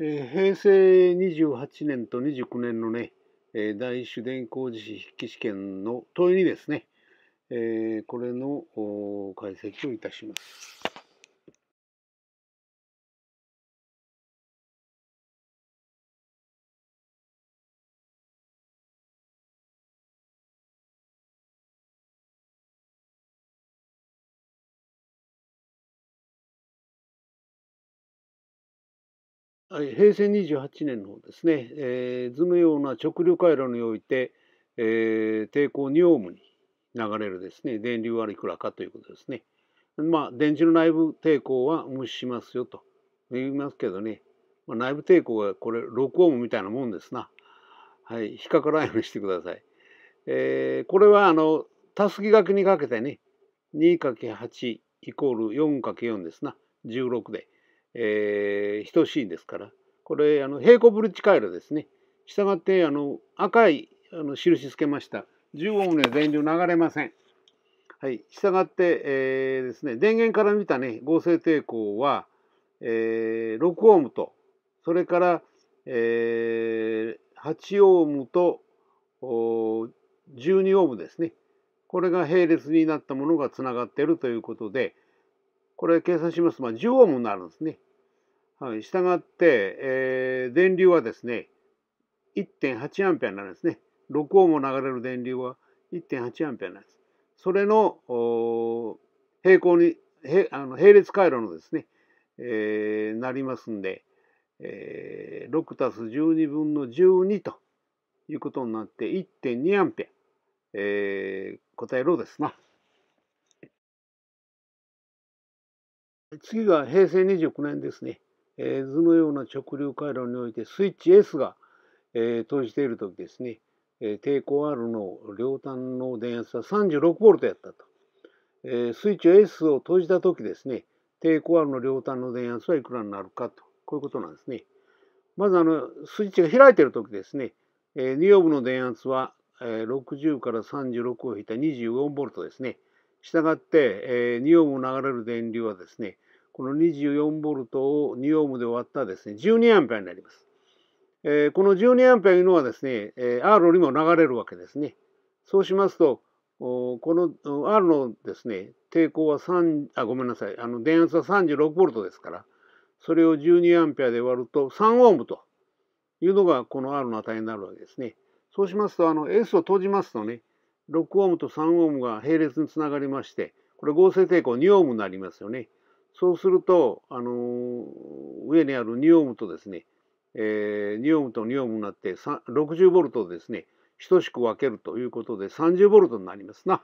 えー、平成28年と29年のね、えー、大主電工寺市筆記試験の問いにですね、えー、これの解析をいたします。はい、平成28年のですね、えー、図のような直流回路において、えー、抵抗2オームに流れるですね電流はいくらかということですね。まあ電池の内部抵抗は無視しますよと言いますけどね、まあ、内部抵抗がこれ6オームみたいなもんですな。はい、引っかからないようにしてください。えー、これはあのたすき掛けにかけてね 2×8 イコール 4×4 ですな16で。えー、等しいんですからこれあの平行ブリッジ回路ですねしたがってあの赤いあの印つけました15分で電流流れませんはいしたがって、えー、ですね電源から見たね合成抵抗は、えー、6オームとそれから、えー、8オームとお12オームですねこれが並列になったものがつながっているということでこれ計算しますと、まあ、10オームになるんですね。はい、従って、えー、電流はですね、1.8アンペアになるんですね。6オーム流れる電流は1.8アンペアなんです。それの平行に、あの並列回路のですね、えー、なりますんで、えー、6たす12分の12ということになって1.2アンペア、えー、答えろですな。次が平成29年ですね、えー、図のような直流回路においてスイッチ S が、えー、閉じている時ですね、えー、抵抗 R の両端の電圧は 36V やったと、えー、スイッチ S を閉じた時ですね抵抗 R の両端の電圧はいくらになるかとこういうことなんですねまずあのスイッチが開いている時ですね、えー、2オーブの電圧は60から36を引いた 24V ですね。したがって、えー、2オーム流れる電流はですね、この 24V を 2ohm で割ったですね、12A になります。えー、この 12A というのはですね、えー、R にも流れるわけですね。そうしますと、この R のですね、抵抗は3、あ、ごめんなさい、あの電圧は 36V ですから、それを 12A で割ると 3ohm というのがこの R の値になるわけですね。そうしますと、あの S を閉じますとね、6オームと3オームが並列につながりまして、これ合成抵抗2オームになりますよね。そうすると、あのー、上にあるニオームとですね、えー、ニオームとニオームになって60ボルトですね、等しく分けるということで30ボルトになりますな。